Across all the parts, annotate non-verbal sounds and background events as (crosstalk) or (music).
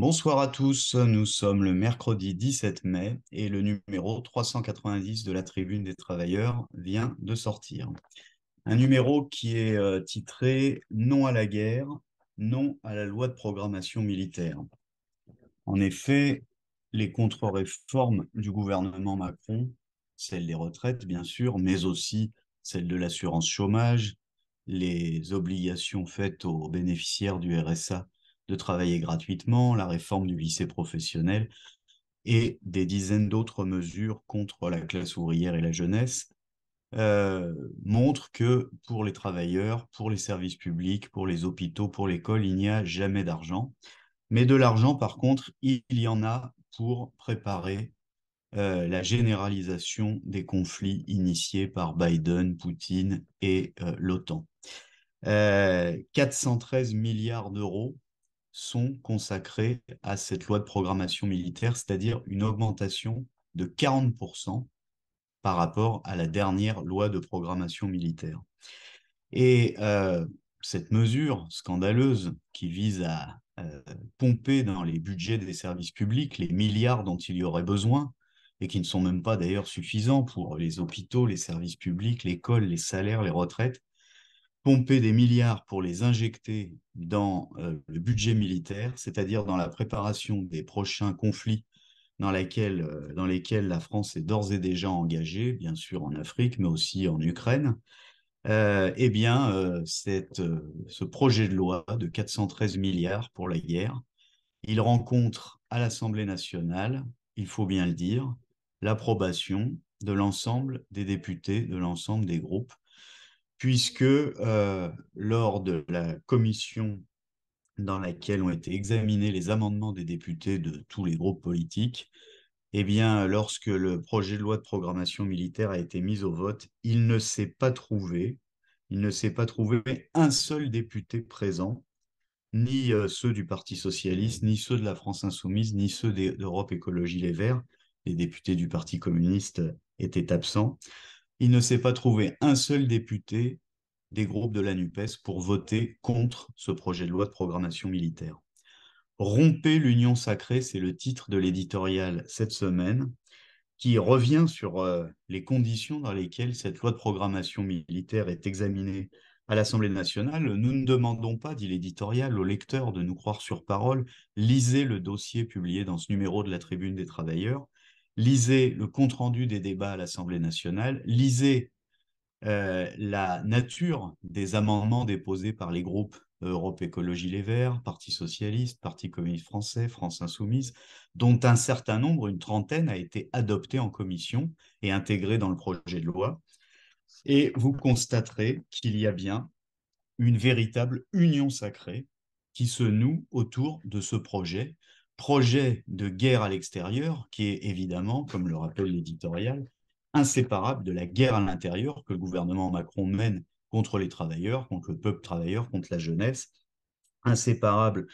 Bonsoir à tous, nous sommes le mercredi 17 mai et le numéro 390 de la Tribune des Travailleurs vient de sortir. Un numéro qui est euh, titré Non à la guerre, non à la loi de programmation militaire. En effet, les contre-réformes du gouvernement Macron, celles des retraites bien sûr, mais aussi celles de l'assurance chômage, les obligations faites aux bénéficiaires du RSA de travailler gratuitement, la réforme du lycée professionnel et des dizaines d'autres mesures contre la classe ouvrière et la jeunesse euh, montrent que pour les travailleurs, pour les services publics, pour les hôpitaux, pour l'école, il n'y a jamais d'argent. Mais de l'argent, par contre, il y en a pour préparer euh, la généralisation des conflits initiés par Biden, Poutine et euh, l'OTAN. 413 milliards d'euros sont consacrés à cette loi de programmation militaire, c'est-à-dire une augmentation de 40% par rapport à la dernière loi de programmation militaire. Et euh, cette mesure scandaleuse qui vise à euh, pomper dans les budgets des services publics les milliards dont il y aurait besoin, et qui ne sont même pas d'ailleurs suffisants pour les hôpitaux, les services publics, l'école, les salaires, les retraites, pomper des milliards pour les injecter dans euh, le budget militaire, c'est-à-dire dans la préparation des prochains conflits euh, dans, lesquels la France est d'ores et déjà engagée, bien sûr en Afrique, mais aussi en Ukraine, euh, eh bien, ce projet de loi de 413 milliards pour la guerre, il rencontre à l'Assemblée nationale, il faut bien le dire, l'approbation de l'ensemble des députés, de l'ensemble des groupes puisque euh, lors de la commission dans laquelle ont été examinés les amendements des députés de tous les groupes politiques, eh bien, lorsque le projet de loi de programmation militaire a été mis au vote, il ne s'est pas trouvé, il ne s'est pas trouvé un seul député présent, ni euh, ceux du Parti socialiste, ni ceux de la France insoumise, ni ceux d'Europe Écologie Les Verts. Les députés du Parti communiste étaient absents il ne s'est pas trouvé un seul député des groupes de la NUPES pour voter contre ce projet de loi de programmation militaire. Romper l'union sacrée, c'est le titre de l'éditorial cette semaine, qui revient sur euh, les conditions dans lesquelles cette loi de programmation militaire est examinée à l'Assemblée nationale. Nous ne demandons pas, dit l'éditorial, aux lecteurs de nous croire sur parole. Lisez le dossier publié dans ce numéro de la Tribune des Travailleurs lisez le compte-rendu des débats à l'Assemblée nationale, lisez euh, la nature des amendements déposés par les groupes euh, Europe Écologie Les Verts, Parti Socialiste, Parti Communiste Français, France Insoumise, dont un certain nombre, une trentaine, a été adopté en commission et intégré dans le projet de loi. Et vous constaterez qu'il y a bien une véritable union sacrée qui se noue autour de ce projet projet de guerre à l'extérieur qui est évidemment, comme le rappelle l'éditorial, inséparable de la guerre à l'intérieur que le gouvernement Macron mène contre les travailleurs, contre le peuple travailleur, contre la jeunesse, inséparable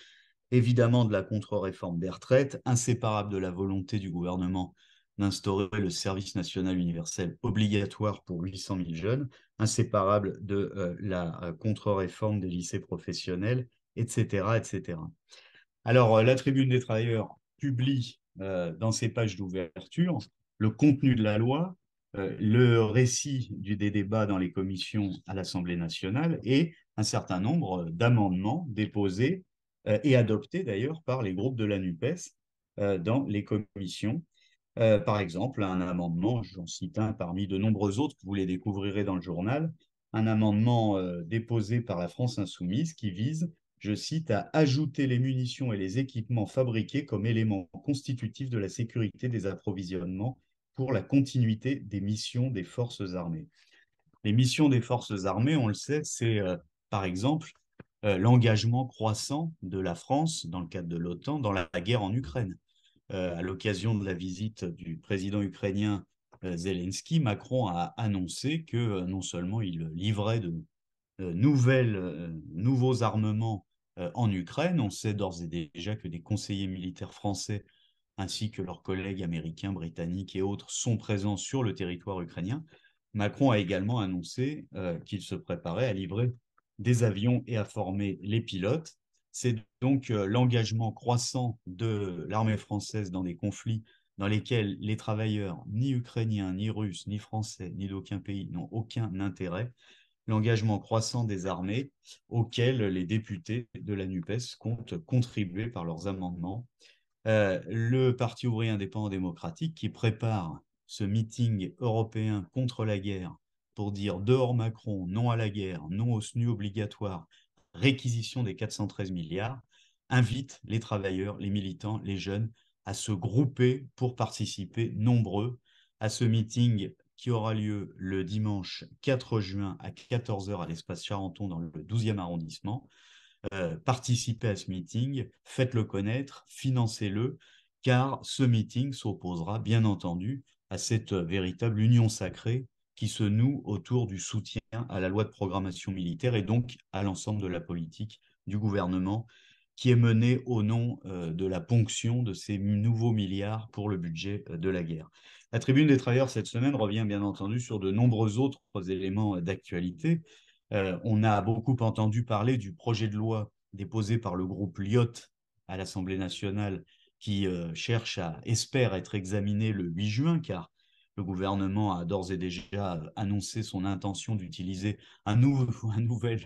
évidemment de la contre-réforme des retraites, inséparable de la volonté du gouvernement d'instaurer le service national universel obligatoire pour 800 000 jeunes, inséparable de euh, la euh, contre-réforme des lycées professionnels, etc. etc. Alors, euh, la Tribune des travailleurs publie euh, dans ses pages d'ouverture le contenu de la loi, euh, le récit du, des débats dans les commissions à l'Assemblée nationale et un certain nombre d'amendements déposés et adoptés d'ailleurs par les groupes de la NUPES dans les commissions. par exemple, un amendement, j'en cite un parmi de nombreux autres que vous les découvrirez dans le journal, un amendement déposé par la France insoumise qui vise je cite, à ajouter les munitions et les équipements fabriqués comme éléments constitutifs de la sécurité des approvisionnements pour la continuité des missions des forces armées. Les missions des forces armées, on le sait, c'est euh, par exemple euh, l'engagement croissant de la France dans le cadre de l'OTAN dans la guerre en Ukraine. Euh, à l'occasion de la visite du président ukrainien Zelensky, Macron a annoncé que non seulement il livrait de nouvelles, nouveaux armements euh, en Ukraine. On sait d'ores et déjà que des conseillers militaires français ainsi que leurs collègues américains, britanniques et autres sont présents sur le territoire ukrainien. Macron a également annoncé euh, qu'il se préparait à livrer des avions et à former les pilotes. C'est donc euh, l'engagement croissant de l'armée française dans des conflits dans lesquels les travailleurs, ni ukrainiens, ni russes, ni français, ni d'aucun pays, n'ont aucun intérêt, l'engagement croissant des armées auquel les députés de la NUPES comptent contribuer par leurs amendements. Euh, le Parti ouvrier indépendant démocratique qui prépare ce meeting européen contre la guerre pour dire dehors Macron, non à la guerre, non au SNU obligatoire, réquisition des 413 milliards, invite les travailleurs, les militants, les jeunes à se grouper pour participer nombreux à ce meeting qui aura lieu le dimanche 4 juin à 14h à l'espace Charenton dans le 12e arrondissement. Euh, participez à ce meeting, faites-le connaître, financez-le, car ce meeting s'opposera bien entendu à cette euh, véritable union sacrée qui se noue autour du soutien à la loi de programmation militaire et donc à l'ensemble de la politique du gouvernement qui est menée au nom euh, de la ponction de ces nouveaux milliards pour le budget de la guerre. La tribune des travailleurs cette semaine revient bien entendu sur de nombreux autres éléments euh, d'actualité. Euh, on a beaucoup entendu parler du projet de loi déposé par le groupe Lyot à l'Assemblée nationale qui euh, cherche à, espère être examiné le 8 juin, car le gouvernement a d'ores et déjà annoncé son intention d'utiliser un, nouveau, (laughs) un, nouvel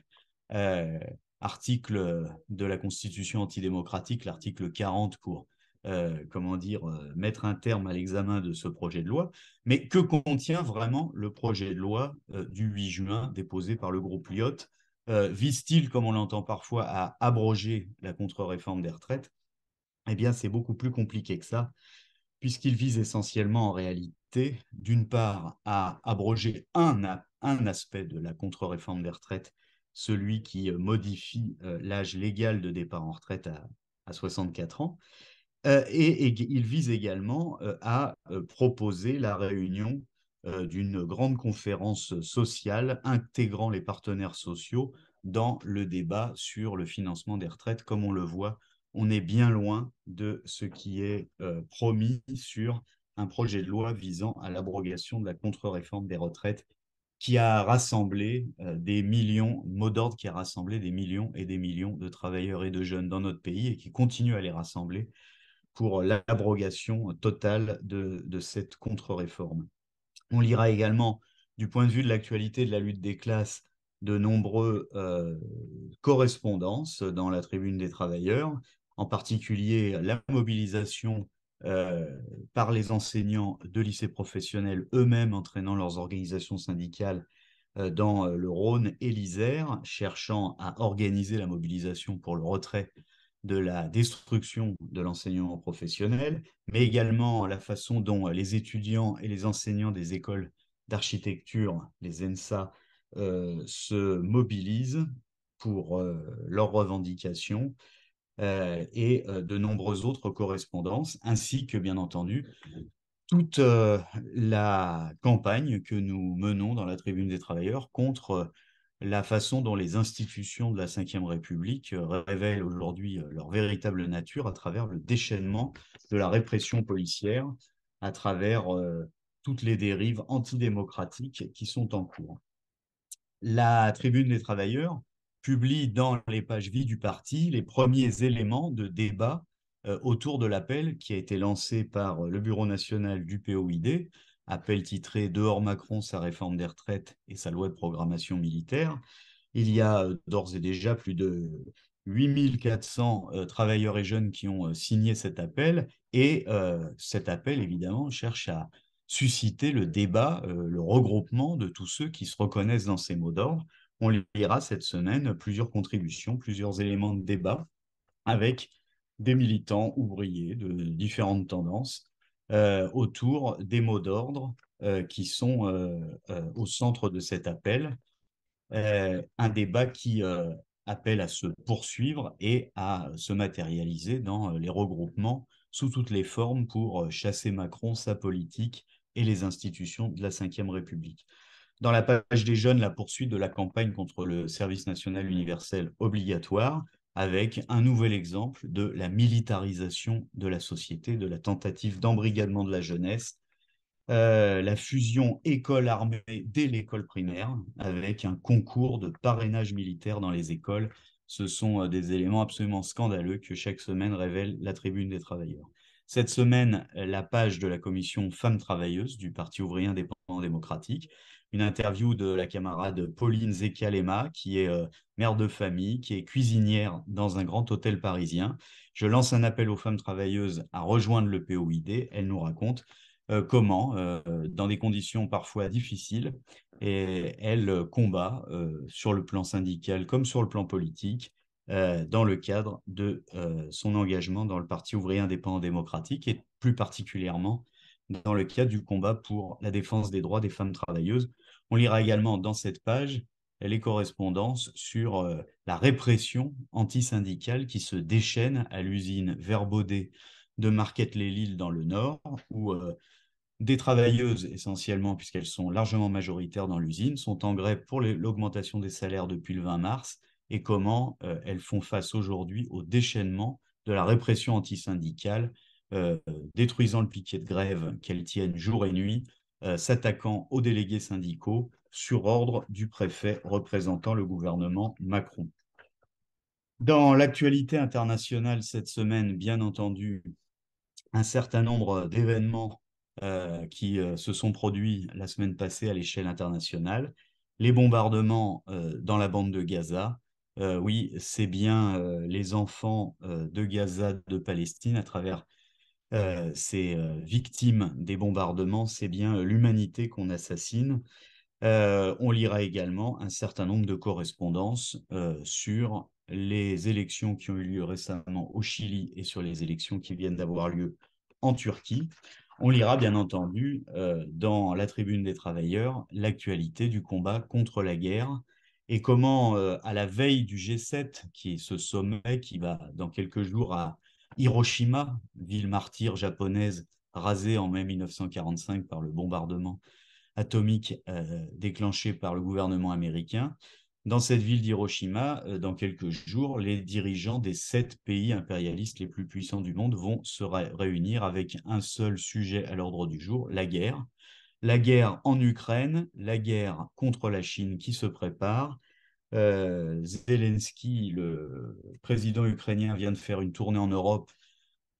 article de la Constitution antidémocratique, l'article 40, pour euh, comment dire, euh, mettre un terme à l'examen de ce projet de loi, mais que contient vraiment le projet de loi euh, du 8 juin déposé par le groupe Lyotte Vise-t-il, comme on l'entend parfois, à abroger la contre-réforme des retraites Eh bien, c'est beaucoup plus compliqué que ça, puisqu'il vise essentiellement en réalité, d'une part, à abroger un, aspect de la contre-réforme des retraites, celui qui modifie l'âge légal de départ en retraite à 64 ans, euh, et, il vise également euh, à euh, proposer la réunion d'une grande conférence sociale intégrant les partenaires sociaux dans le débat sur le financement des retraites. Comme on le voit, on est bien loin de ce qui est promis sur un projet de loi visant à l'abrogation de la contre-réforme des retraites qui a rassemblé des millions, mot d'ordre qui a rassemblé des millions et des millions de travailleurs et de jeunes dans notre pays et qui continue à les rassembler pour l'abrogation totale de, cette contre-réforme. On lira également, du point de vue de l'actualité de la lutte des classes, de nombreuses euh, correspondances dans la tribune des travailleurs, en particulier la mobilisation euh, par les enseignants de lycées professionnels eux-mêmes entraînant leurs organisations syndicales euh, dans le Rhône et l'Isère, cherchant à organiser la mobilisation pour le retrait de la destruction de l'enseignement professionnel, mais également la façon dont euh, les étudiants et les enseignants des écoles d'architecture, les ENSA, euh, se mobilisent pour euh, leurs revendications et de nombreuses autres correspondances, ainsi que bien entendu toute la campagne que nous menons dans la tribune des travailleurs contre la façon dont les institutions de la Ve République euh, révèlent aujourd'hui euh, leur véritable nature à travers le déchaînement de la répression policière, à travers euh, toutes les dérives antidémocratiques qui sont en cours. La Tribune des travailleurs publie dans les pages vie du parti les premiers éléments de débat autour de l'appel qui a été lancé par le Bureau national du POID Appel titré Dehors Macron, sa réforme des retraites et sa loi de programmation militaire. Il y a euh, d'ores et déjà plus de 8400 euh, travailleurs et jeunes qui ont euh, signé cet appel. Et cet appel, évidemment, cherche à susciter le débat, le regroupement de tous ceux qui se reconnaissent dans ces mots d'ordre. On lira cette semaine plusieurs contributions, plusieurs éléments de débat avec des militants ouvriers de différentes tendances euh, autour des mots d'ordre euh, qui sont euh, au centre de cet appel. un débat qui appelle à se poursuivre et à se matérialiser dans les regroupements sous toutes les formes pour chasser Macron, sa politique et les institutions de la Ve République. Dans la page des jeunes, la poursuite de la campagne contre le service national universel obligatoire, avec un nouvel exemple de la militarisation de la société, de la tentative d'embrigadement de la jeunesse, euh, la fusion école-armée dès l'école primaire, avec un concours de parrainage militaire dans les écoles. Ce sont euh, des éléments absolument scandaleux que chaque semaine révèle la tribune des travailleurs. Cette semaine, la page de la commission Femmes travailleuses du Parti ouvrier indépendant démocratique une interview de la camarade Pauline Zekalema, qui est euh, mère de famille, qui est cuisinière dans un grand hôtel parisien. Je lance un appel aux femmes travailleuses à rejoindre le POID. Elle nous raconte euh, comment, euh, dans des conditions parfois difficiles, et elle combat sur le plan syndical comme sur le plan politique. dans le cadre de son engagement dans le Parti ouvrier indépendant démocratique et plus particulièrement dans le cadre du combat pour la défense des droits des femmes travailleuses. On lira également dans cette page les correspondances sur euh, la répression antisyndicale qui se déchaîne à l'usine Verbaudet de Marquette-les-Lilles dans le Nord, où euh, des travailleuses essentiellement, puisqu'elles sont largement majoritaires dans l'usine, sont en grève pour l'augmentation des salaires depuis le 20 mars et comment euh, elles font face aujourd'hui au déchaînement de la répression antisyndicale, détruisant le piquet de grève qu'elles tiennent jour et nuit euh, s'attaquant aux délégués syndicaux sur ordre du préfet représentant le gouvernement Macron. Dans l'actualité internationale cette semaine, bien entendu, un certain nombre d'événements euh, qui euh, se sont produits la semaine passée à l'échelle internationale. Les bombardements dans la bande de Gaza, oui, c'est bien les enfants de Gaza, de Palestine, à travers Mmh. C'est ces victimes des bombardements, c'est bien l'humanité qu'on assassine. on lira également un certain nombre de correspondances sur les élections qui ont eu lieu récemment au Chili et sur les élections qui viennent d'avoir lieu en Turquie. On mmh. lira bien entendu dans la tribune des travailleurs l'actualité du combat contre la guerre et comment, à la veille du G7, qui est ce sommet qui va dans quelques jours à Hiroshima, ville martyre japonaise rasée en mai 1945 par le bombardement atomique euh, déclenché par le gouvernement américain. Dans cette ville d'Hiroshima, euh, dans quelques jours, les dirigeants des sept pays impérialistes les plus puissants du monde vont se réunir avec un seul sujet à l'ordre du jour, la guerre. La guerre en Ukraine, la guerre contre la Chine qui se prépare, euh, Zelensky, le président ukrainien, vient de faire une tournée en Europe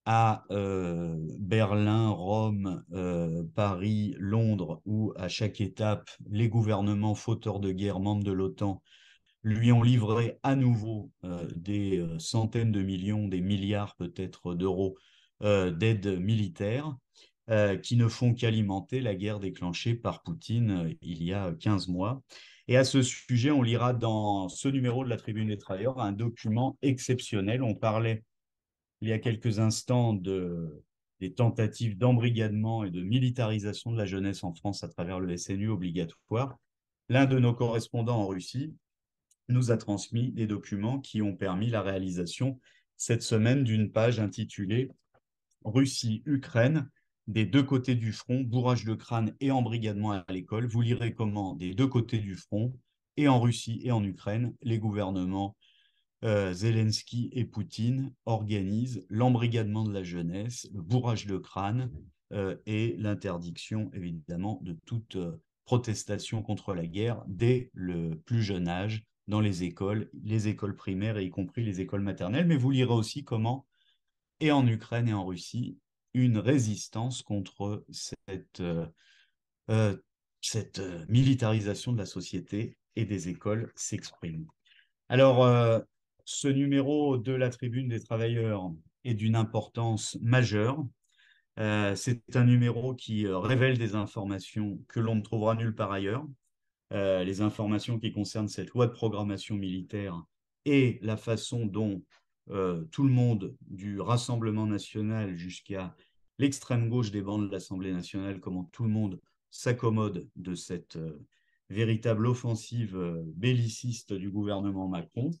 à euh, Berlin, Rome, euh, Paris, Londres, où à chaque étape, les gouvernements fauteurs de guerre, membres de l'OTAN, lui ont livré à nouveau des centaines de millions, des milliards peut-être d'euros d'aide militaire. qui ne font qu'alimenter la guerre déclenchée par Poutine il y a 15 mois. Et à ce sujet, on lira dans ce numéro de la Tribune des Travailleurs un document exceptionnel. On parlait il y a quelques instants des tentatives d'embrigadement et de militarisation de la jeunesse en France à travers le SNU obligatoire. L'un de nos correspondants en Russie nous a transmis des documents qui ont permis la réalisation cette semaine d'une page intitulée Russie-Ukraine, des deux côtés du front, bourrage de crâne et embrigadement à l'école. Vous lirez comment des deux côtés du front, et en Russie et en Ukraine, les gouvernements euh, Zelensky et Poutine organisent l'embrigadement de la jeunesse, le bourrage de crâne euh, et l'interdiction évidemment de toute euh, protestation contre la guerre dès le plus jeune âge dans les écoles, les écoles primaires et y compris les écoles maternelles. Mais vous lirez aussi comment, et en Ukraine et en Russie, une résistance contre cette, euh, euh, euh, militarisation de la société et des écoles s'exprime. Alors, ce numéro de la Tribune des Travailleurs est d'une importance majeure. c'est un numéro qui révèle des informations que l'on ne trouvera nulle part ailleurs. les informations qui concernent cette loi de programmation militaire et la façon dont euh, tout le monde, du Rassemblement national jusqu'à l'extrême gauche des bandes de l'Assemblée nationale, comment tout le monde s'accommode de cette euh, véritable offensive euh, belliciste du gouvernement Macron.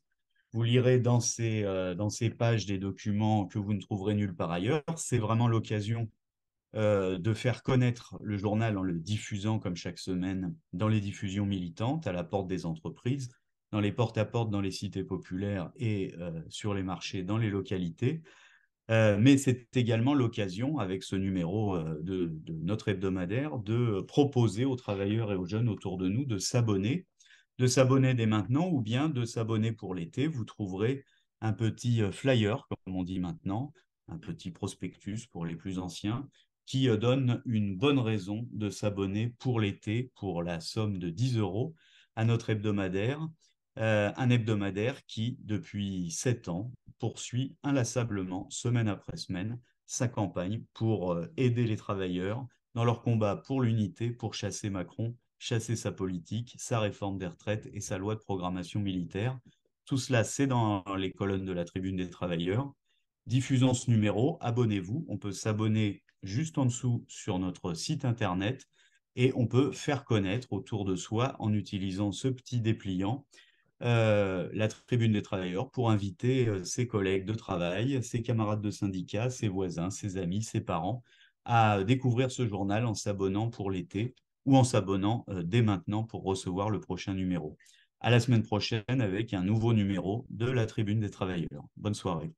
Vous lirez dans ces, dans ces pages des documents que vous ne trouverez nulle part ailleurs. C'est vraiment l'occasion de faire connaître le journal en le diffusant, comme chaque semaine, dans les diffusions militantes, à la porte des entreprises, dans les porte-à-porte, dans les cités populaires et euh, sur les marchés, dans les localités. Euh, mais c'est également l'occasion, avec ce numéro euh, de, notre hebdomadaire, de proposer aux travailleurs et aux jeunes autour de nous de s'abonner, de s'abonner dès maintenant ou bien de s'abonner pour l'été. Vous trouverez un petit flyer, comme on dit maintenant, un petit prospectus pour les plus anciens, qui donne une bonne raison de s'abonner pour l'été, pour la somme de 10 euros à notre hebdomadaire. Euh, un hebdomadaire qui, depuis sept ans, poursuit inlassablement, semaine après semaine, sa campagne pour euh, aider les travailleurs dans leur combat pour l'unité, pour chasser Macron, chasser sa politique, sa réforme des retraites et sa loi de programmation militaire. Tout cela, c'est dans les colonnes de la Tribune des Travailleurs. Diffusons ce numéro, abonnez-vous. On peut s'abonner juste en dessous sur notre site internet et on peut faire connaître autour de soi en utilisant ce petit dépliant. Euh, la tribune des travailleurs pour inviter euh, ses collègues de travail, ses camarades de syndicat, ses voisins, ses amis, ses parents à découvrir ce journal en s'abonnant pour l'été ou en s'abonnant euh, dès maintenant pour recevoir le prochain numéro. À la semaine prochaine avec un nouveau numéro de la tribune des travailleurs. Bonne soirée.